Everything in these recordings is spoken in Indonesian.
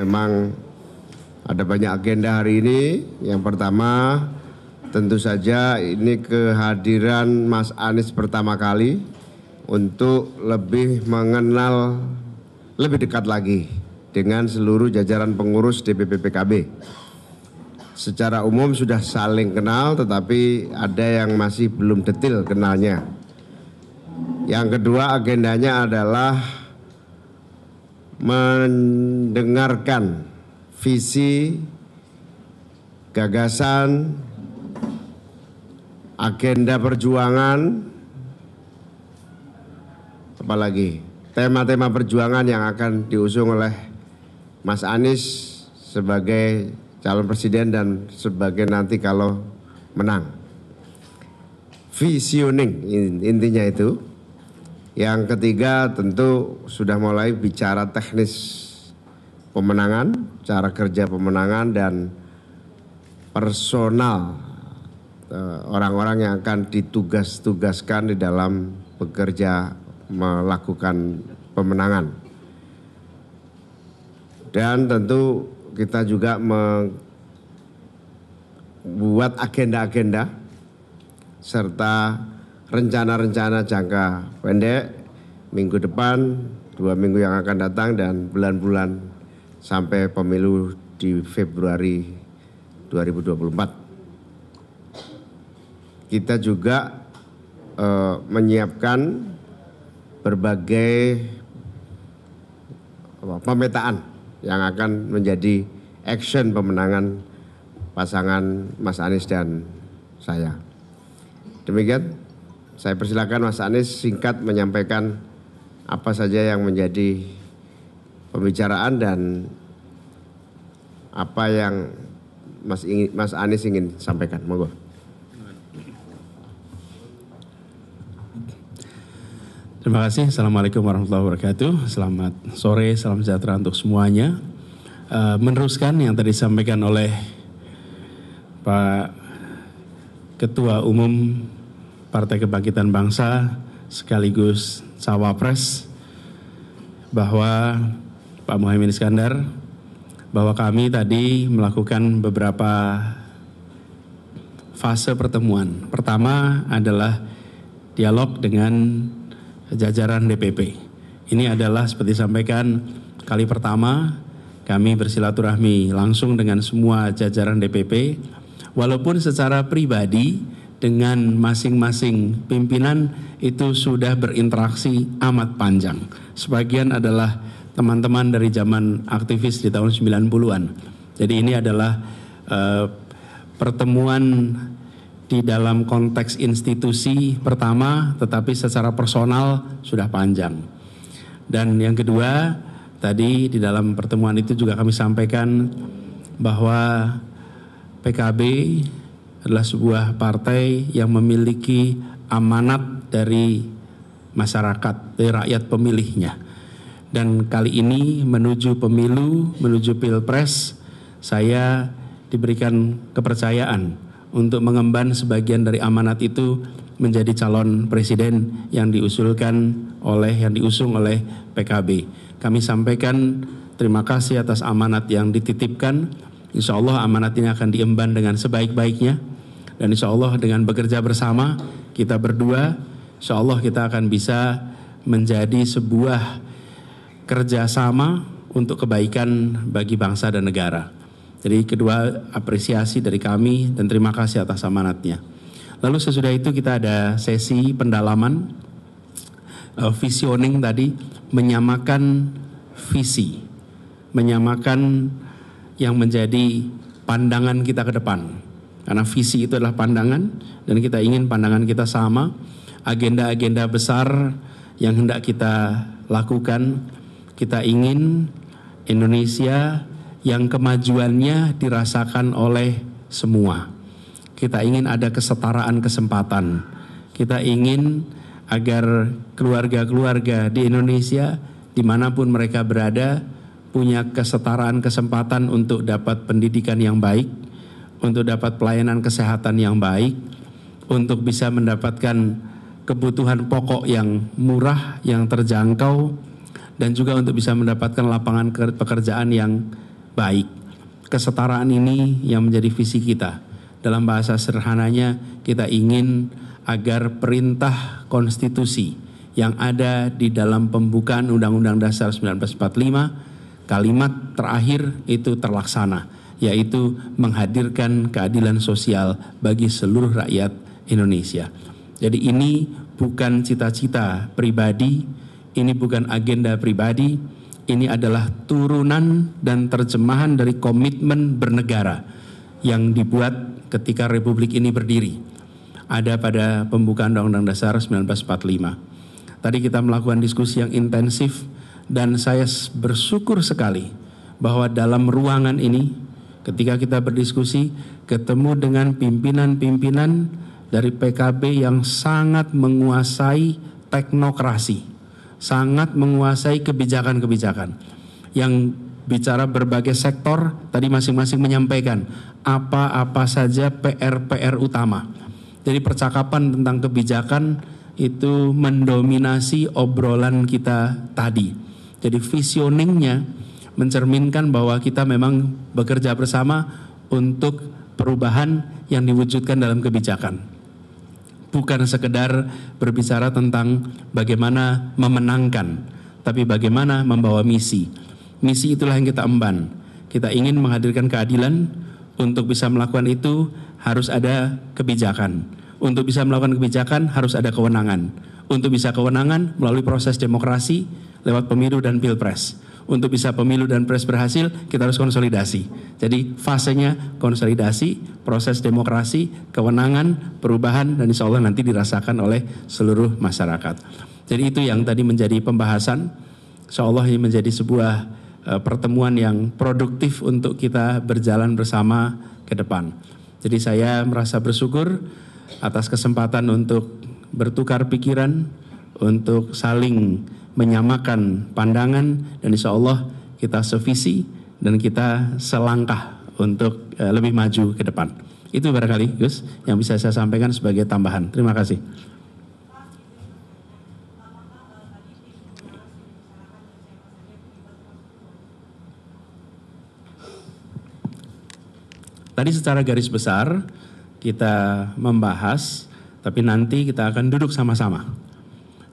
Memang ada banyak agenda hari ini. Yang pertama tentu saja ini kehadiran Mas Anies pertama kali untuk lebih mengenal lebih dekat lagi dengan seluruh jajaran pengurus DPP PKB. Secara umum sudah saling kenal tetapi ada yang masih belum detil kenalnya. Yang kedua agendanya adalah mendengarkan visi, gagasan, agenda perjuangan, apalagi tema-tema perjuangan yang akan diusung oleh Mas Anies sebagai calon presiden dan sebagai nanti kalau menang. Visioning intinya itu. Yang ketiga tentu sudah mulai bicara teknis pemenangan, cara kerja pemenangan dan personal eh, orang-orang yang akan ditugas-tugaskan di dalam bekerja melakukan pemenangan. Dan tentu kita juga membuat agenda-agenda serta rencana-rencana jangka pendek minggu depan, dua minggu yang akan datang dan bulan-bulan sampai pemilu di Februari 2024. Kita juga eh, menyiapkan berbagai pemetaan yang akan menjadi action pemenangan pasangan Mas Anies dan saya. Demikian. Saya persilakan Mas Anies singkat menyampaikan apa saja yang menjadi pembicaraan dan apa yang Mas, ingin, Mas Anies ingin sampaikan. Monggo. Terima kasih. Assalamualaikum warahmatullahi wabarakatuh. Selamat sore, salam sejahtera untuk semuanya. Eh, meneruskan yang tadi disampaikan oleh Pak Ketua Umum Partai Kebangkitan Bangsa sekaligus cawapres bahwa Pak Muhammad Iskandar bahwa kami tadi melakukan beberapa fase pertemuan. Pertama adalah dialog dengan jajaran DPP. Ini adalah seperti sampaikan kali pertama kami bersilaturahmi langsung dengan semua jajaran DPP walaupun secara pribadi dengan masing-masing pimpinan itu sudah berinteraksi amat panjang. Sebagian adalah teman-teman dari zaman aktivis di tahun 90-an. Jadi ini adalah uh, pertemuan di dalam konteks institusi pertama tetapi secara personal sudah panjang. Dan yang kedua, tadi di dalam pertemuan itu juga kami sampaikan bahwa PKB adalah sebuah partai yang memiliki amanat dari masyarakat, dari rakyat pemilihnya. Dan kali ini menuju pemilu, menuju pilpres, saya diberikan kepercayaan untuk mengemban sebagian dari amanat itu menjadi calon presiden yang diusulkan oleh yang diusung oleh PKB. Kami sampaikan terima kasih atas amanat yang dititipkan. Insya Allah amanat ini akan diemban dengan sebaik-baiknya dan insya Allah dengan bekerja bersama kita berdua, insya Allah kita akan bisa menjadi sebuah kerjasama untuk kebaikan bagi bangsa dan negara. Jadi kedua apresiasi dari kami dan terima kasih atas amanatnya. Lalu sesudah itu kita ada sesi pendalaman uh, visioning tadi menyamakan visi, menyamakan yang menjadi pandangan kita ke depan. Karena visi itu adalah pandangan dan kita ingin pandangan kita sama. Agenda-agenda besar yang hendak kita lakukan, kita ingin Indonesia yang kemajuannya dirasakan oleh semua. Kita ingin ada kesetaraan kesempatan. Kita ingin agar keluarga-keluarga di Indonesia dimanapun mereka berada punya kesetaraan kesempatan untuk dapat pendidikan yang baik, untuk dapat pelayanan kesehatan yang baik, untuk bisa mendapatkan kebutuhan pokok yang murah, yang terjangkau, dan juga untuk bisa mendapatkan lapangan pekerjaan yang baik. Kesetaraan ini yang menjadi visi kita. Dalam bahasa sederhananya, kita ingin agar perintah konstitusi yang ada di dalam pembukaan Undang-Undang Dasar 1945 kalimat terakhir itu terlaksana yaitu menghadirkan keadilan sosial bagi seluruh rakyat Indonesia. Jadi ini bukan cita-cita pribadi, ini bukan agenda pribadi, ini adalah turunan dan terjemahan dari komitmen bernegara yang dibuat ketika republik ini berdiri. Ada pada pembukaan Undang-Undang Dasar 1945. Tadi kita melakukan diskusi yang intensif dan saya bersyukur sekali bahwa dalam ruangan ini ketika kita berdiskusi ketemu dengan pimpinan-pimpinan dari PKB yang sangat menguasai teknokrasi, sangat menguasai kebijakan-kebijakan yang bicara berbagai sektor tadi masing-masing menyampaikan apa-apa saja PR-PR utama. Jadi percakapan tentang kebijakan itu mendominasi obrolan kita tadi. Jadi visioningnya mencerminkan bahwa kita memang bekerja bersama untuk perubahan yang diwujudkan dalam kebijakan. Bukan sekedar berbicara tentang bagaimana memenangkan, tapi bagaimana membawa misi. Misi itulah yang kita emban. Kita ingin menghadirkan keadilan, untuk bisa melakukan itu harus ada kebijakan. Untuk bisa melakukan kebijakan harus ada kewenangan. Untuk bisa kewenangan melalui proses demokrasi lewat pemilu dan pilpres untuk bisa pemilu dan pres berhasil kita harus konsolidasi. Jadi fasenya konsolidasi, proses demokrasi, kewenangan, perubahan dan insya Allah nanti dirasakan oleh seluruh masyarakat. Jadi itu yang tadi menjadi pembahasan. Insya Allah ini menjadi sebuah eh, pertemuan yang produktif untuk kita berjalan bersama ke depan. Jadi saya merasa bersyukur atas kesempatan untuk bertukar pikiran, untuk saling menyamakan pandangan dan insya Allah kita sevisi dan kita selangkah untuk eh, lebih maju ke depan. Itu barangkali Gus yang bisa saya sampaikan sebagai tambahan. Terima kasih. Tadi secara garis besar kita membahas, tapi nanti kita akan duduk sama-sama.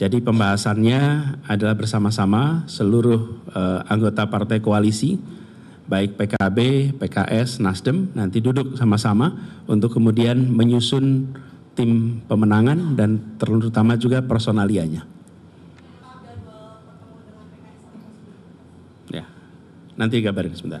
Jadi pembahasannya adalah bersama-sama seluruh uh, anggota partai koalisi baik PKB, PKS, Nasdem nanti duduk sama-sama untuk kemudian menyusun tim pemenangan dan terutama juga personalianya. Ya. Nanti kabarin sebentar.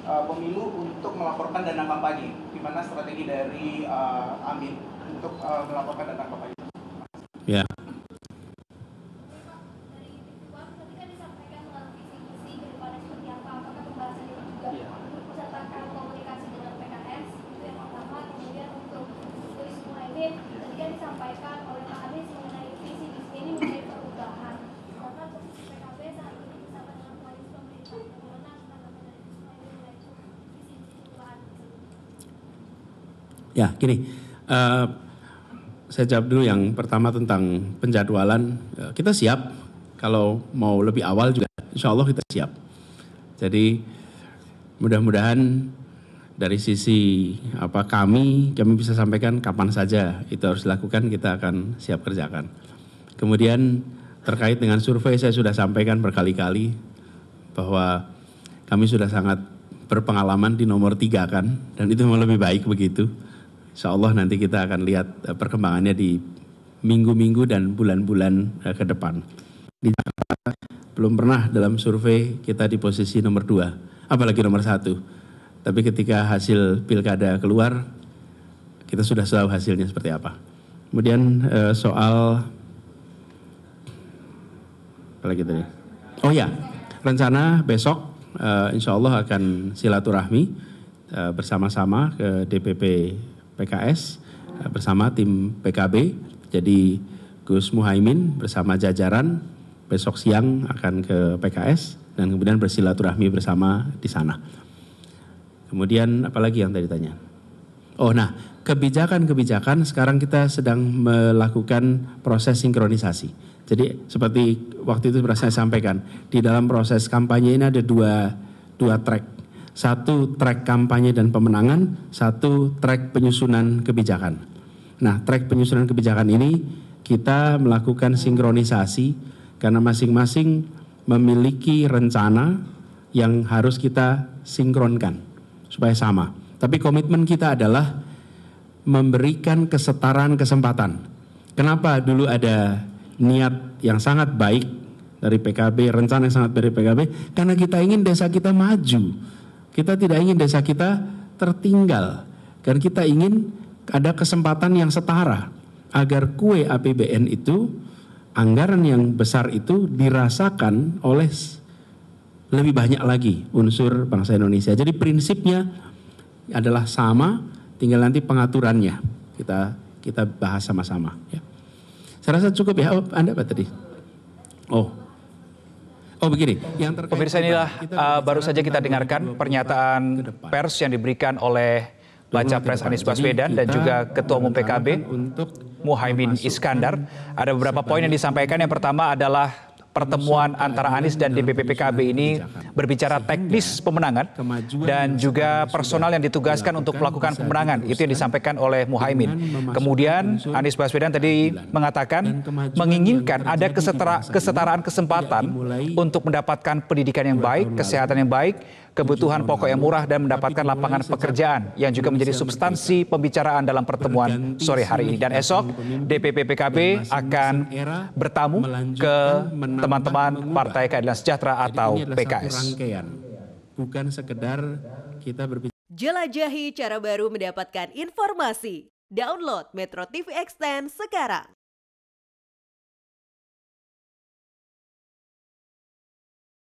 Eh, pemilu untuk melaporkan dana kampanye? Gimana strategi dari uh, Amin untuk uh, melaporkan dana kampanye? Ya. disampaikan oleh Ya, gini. Uh, saya jawab dulu yang pertama tentang penjadwalan. Uh, kita siap kalau mau lebih awal juga. Insya Allah kita siap. Jadi mudah-mudahan dari sisi apa kami kami bisa sampaikan kapan saja itu harus dilakukan kita akan siap kerjakan. Kemudian terkait dengan survei saya sudah sampaikan berkali-kali bahwa kami sudah sangat berpengalaman di nomor tiga kan dan itu memang lebih baik begitu. Insya Allah nanti kita akan lihat eh, perkembangannya di minggu-minggu dan bulan-bulan eh, ke depan. Di Jakarta belum pernah dalam survei kita di posisi nomor dua, apalagi nomor satu. Tapi ketika hasil pilkada keluar, kita sudah tahu hasilnya seperti apa. Kemudian eh, soal apa lagi tadi? Oh ya, rencana besok insya Allah akan silaturahmi bersama-sama ke DPP PKS eh, bersama tim PKB. Jadi Gus Muhaimin bersama jajaran besok siang akan ke PKS dan kemudian bersilaturahmi bersama di sana. Kemudian apalagi yang tadi tanya? Oh nah, kebijakan-kebijakan sekarang kita sedang melakukan proses sinkronisasi. Jadi seperti waktu itu pernah saya sampaikan, di dalam proses kampanye ini ada dua, dua track satu track kampanye dan pemenangan, satu track penyusunan kebijakan. Nah, track penyusunan kebijakan ini kita melakukan sinkronisasi karena masing-masing memiliki rencana yang harus kita sinkronkan supaya sama. Tapi komitmen kita adalah memberikan kesetaraan kesempatan. Kenapa dulu ada niat yang sangat baik dari PKB, rencana yang sangat baik dari PKB? Karena kita ingin desa kita maju kita tidak ingin desa kita tertinggal dan kita ingin ada kesempatan yang setara agar kue APBN itu anggaran yang besar itu dirasakan oleh lebih banyak lagi unsur bangsa Indonesia. Jadi prinsipnya adalah sama, tinggal nanti pengaturannya kita kita bahas sama-sama. Ya. Saya rasa cukup ya, oh, Anda pak tadi? Oh, Oh begini, yang terkait pemirsa inilah uh, baru saja kita dengarkan pernyataan pers yang diberikan oleh baca pres Anies Baswedan dan juga Ketua Umum PKB untuk Muhaimin Iskandar. Ada beberapa poin yang disampaikan. Yang pertama adalah pertemuan antara Anies dan DPP PKB ini berbicara teknis pemenangan dan juga personal yang ditugaskan untuk melakukan pemenangan. Itu yang disampaikan oleh Muhaimin. Kemudian Anies Baswedan tadi mengatakan menginginkan ada kesetara, kesetaraan kesempatan untuk mendapatkan pendidikan yang baik, kesehatan yang baik, kebutuhan pokok yang murah dan mendapatkan lapangan pekerjaan yang juga menjadi substansi pembicaraan dalam pertemuan sore hari ini. Dan esok DPP PKB akan bertamu ke teman-teman Partai Keadilan Sejahtera atau PKS. Bukan sekedar kita berbicara. Jelajahi cara baru mendapatkan informasi. Download Metro TV Extend sekarang.